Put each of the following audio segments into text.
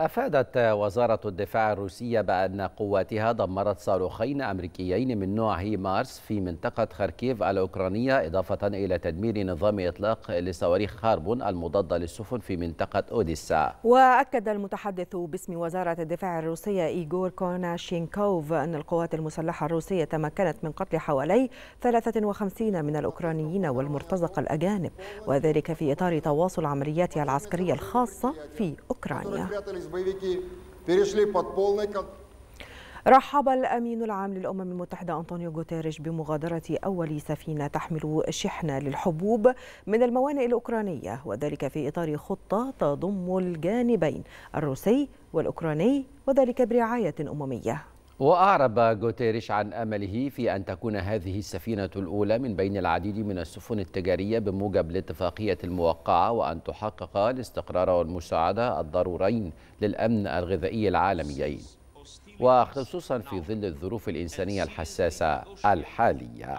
أفادت وزارة الدفاع الروسية بأن قواتها دمرت صاروخين أمريكيين من نوع هي مارس في منطقة خاركيف الأوكرانية إضافة إلى تدمير نظام إطلاق لصواريخ هاربون المضادة للسفن في منطقة أوديسا وأكد المتحدث باسم وزارة الدفاع الروسية إيغور كوناشينكوف أن القوات المسلحة الروسية تمكنت من قتل حوالي 53 من الأوكرانيين والمرتزقة الأجانب وذلك في إطار تواصل عملياتها العسكرية الخاصة في أوكرانيا боевики, перешли под полный контроль. رحب الأمين العام للأمم المتحدة أنطونيو غوتيريش بمغادرة أول سفينة تحمل شحنة للحبوب من الموانئ الأوكرانية وذلك في إطار خطة تضم الجانبين الروسي والأوكراني وذلك برعاية أممية وأعرب غوتيريش عن أمله في أن تكون هذه السفينة الأولى من بين العديد من السفن التجارية بموجب الاتفاقية الموقعة وأن تحقق الاستقرار والمساعدة الضرورين للأمن الغذائي العالميين وخصوصا في ظل الظروف الإنسانية الحساسة الحالية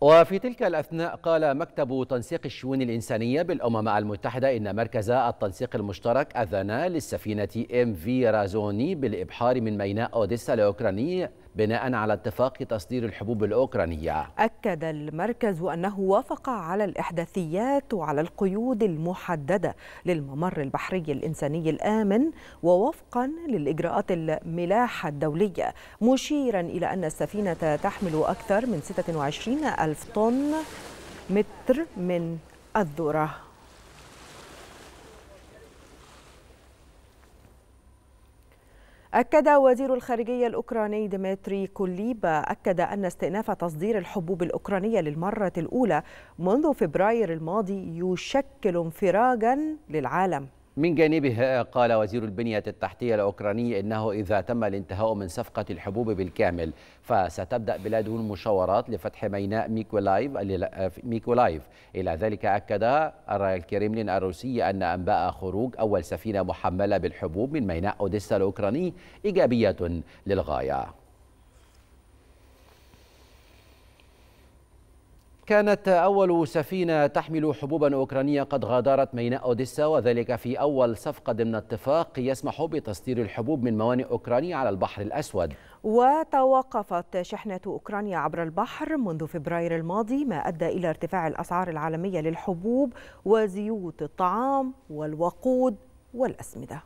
وفي تلك الأثناء قال مكتب تنسيق الشؤون الإنسانية بالأمم المتحدة إن مركز التنسيق المشترك أذن للسفينة ام في رازوني بالإبحار من ميناء أوديسا الأوكراني بناء على اتفاق تصدير الحبوب الأوكرانية أكد المركز أنه وافق على الإحداثيات وعلى القيود المحددة للممر البحري الإنساني الآمن ووفقا للإجراءات الملاحة الدولية مشيرا إلى أن السفينة تحمل أكثر من 26 ألف طن متر من الذره أكد وزير الخارجية الأوكراني ديمتري كوليبا أكد أن استئناف تصدير الحبوب الأوكرانية للمرة الأولى منذ فبراير الماضي يشكل انفراجا للعالم من جانبه قال وزير البنية التحتية الأوكراني إنه إذا تم الانتهاء من صفقة الحبوب بالكامل فستبدأ بلاده المشاورات لفتح ميناء ميكولايف, آه، ميكولايف. إلى ذلك أكد الكريملين الروسي أن أنباء خروج أول سفينة محملة بالحبوب من ميناء أوديسا الأوكراني إيجابية للغاية كانت أول سفينة تحمل حبوبا أوكرانية قد غادرت ميناء أوديسا وذلك في أول صفقة ضمن اتفاق يسمح بتصدير الحبوب من موانئ أوكرانيا على البحر الأسود وتوقفت شحنة أوكرانيا عبر البحر منذ فبراير الماضي ما أدى إلى ارتفاع الأسعار العالمية للحبوب وزيوت الطعام والوقود والأسمدة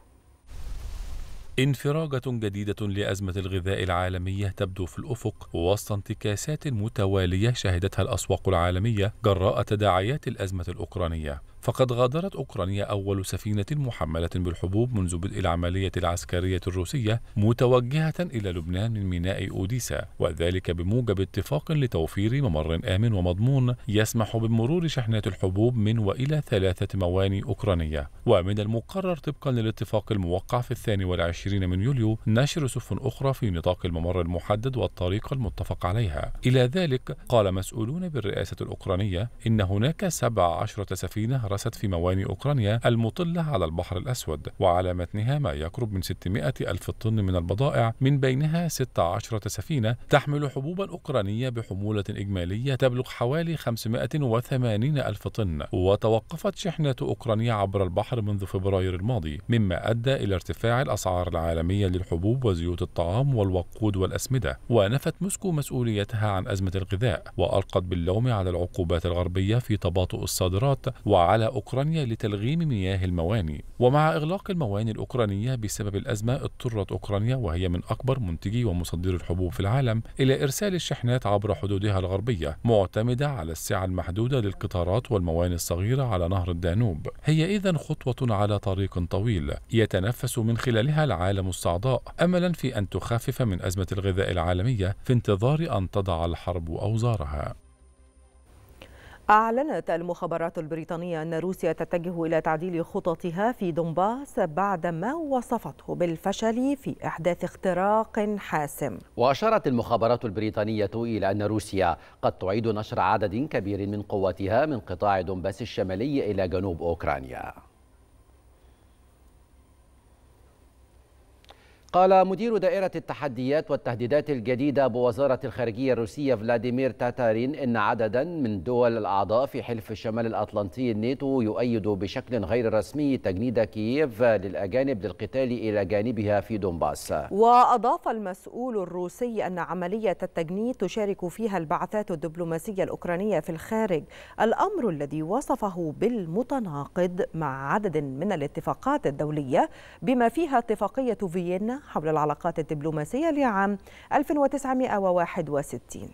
انفراجة جديدة لأزمة الغذاء العالمية تبدو في الأفق وسط انتكاسات متوالية شهدتها الأسواق العالمية جراء تداعيات الأزمة الأوكرانية فقد غادرت أوكرانيا أول سفينة محملة بالحبوب منذ بدء العملية العسكرية الروسية متوجهة إلى لبنان من ميناء أوديسا وذلك بموجب اتفاق لتوفير ممر آمن ومضمون يسمح بمرور شحنات الحبوب من وإلى ثلاثة موانئ أوكرانية ومن المقرر طبقا للاتفاق الموقع في الثاني والعشرين من يوليو نشر سفن أخرى في نطاق الممر المحدد والطريقة المتفق عليها إلى ذلك قال مسؤولون بالرئاسة الأوكرانية إن هناك 17 سفينة غرست في موانئ أوكرانيا المطلة على البحر الأسود وعلى متنها ما يقرب من 600 ألف طن من البضائع من بينها 16 سفينة تحمل حبوبا أوكرانية بحمولة إجمالية تبلغ حوالي 580 ألف طن وتوقفت شحنة أوكرانيا عبر البحر منذ فبراير الماضي مما أدى إلى ارتفاع الأسعار العالمية للحبوب وزيوت الطعام والوقود والأسمدة ونفت موسكو مسؤوليتها عن أزمة الغذاء وألقت باللوم على العقوبات الغربية في تباطؤ الصادرات وعلى على أوكرانيا لتلغيم مياه المواني ومع إغلاق المواني الأوكرانية بسبب الأزمة اضطرت أوكرانيا وهي من أكبر منتجي ومصدري الحبوب في العالم إلى إرسال الشحنات عبر حدودها الغربية معتمدة على السعة المحدودة للقطارات والمواني الصغيرة على نهر الدانوب هي إذا خطوة على طريق طويل يتنفس من خلالها العالم الصعداء أملا في أن تخفف من أزمة الغذاء العالمية في انتظار أن تضع الحرب أوزارها أعلنت المخابرات البريطانية أن روسيا تتجه إلى تعديل خططها في دونباس بعدما وصفته بالفشل في إحداث اختراق حاسم وأشارت المخابرات البريطانية إلى أن روسيا قد تعيد نشر عدد كبير من قواتها من قطاع دونباس الشمالي إلى جنوب أوكرانيا قال مدير دائرة التحديات والتهديدات الجديدة بوزارة الخارجية الروسية فلاديمير تاتارين إن عددا من دول الأعضاء في حلف الشمال الأطلنطي الناتو يؤيد بشكل غير رسمي تجنيد كييف للأجانب للقتال إلى جانبها في دونباس وأضاف المسؤول الروسي أن عملية التجنيد تشارك فيها البعثات الدبلوماسية الأوكرانية في الخارج الأمر الذي وصفه بالمتناقض مع عدد من الاتفاقات الدولية بما فيها اتفاقية فيينا حول العلاقات الدبلوماسية لعام 1961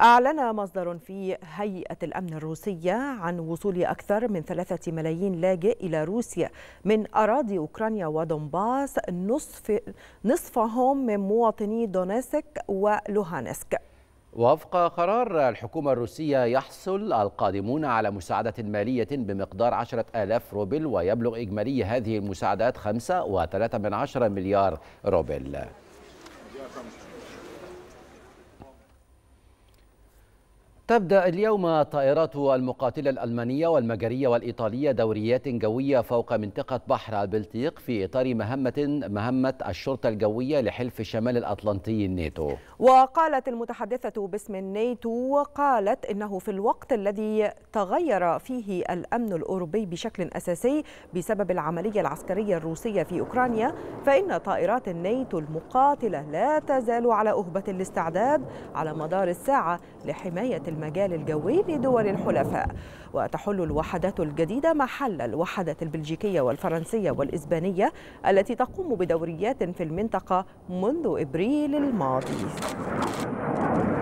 أعلن مصدر في هيئة الأمن الروسية عن وصول أكثر من ثلاثة ملايين لاجئ إلى روسيا من أراضي أوكرانيا ودنباس نصف نصفهم من مواطني دونيسك ولوهانسك وفق قرار الحكومة الروسية يحصل القادمون على مساعدة مالية بمقدار عشرة ألاف روبل ويبلغ إجمالي هذه المساعدات خمسة من عشرة مليار روبل تبدأ اليوم طائرات المقاتلة الألمانية والمجرية والإيطالية دوريات جوية فوق منطقة بحر البلطيق في إطار مهمة مهمة الشرطة الجوية لحلف شمال الأطلنطي الناتو. وقالت المتحدثة باسم الناتو قالت إنه في الوقت الذي تغير فيه الأمن الأوروبي بشكل أساسي بسبب العملية العسكرية الروسية في أوكرانيا فإن طائرات الناتو المقاتلة لا تزال على أهبة الاستعداد على مدار الساعة لحماية المجال الجوي لدول الحلفاء وتحل الوحدات الجديدة محل الوحدات البلجيكية والفرنسية والإسبانية التي تقوم بدوريات في المنطقة منذ إبريل الماضي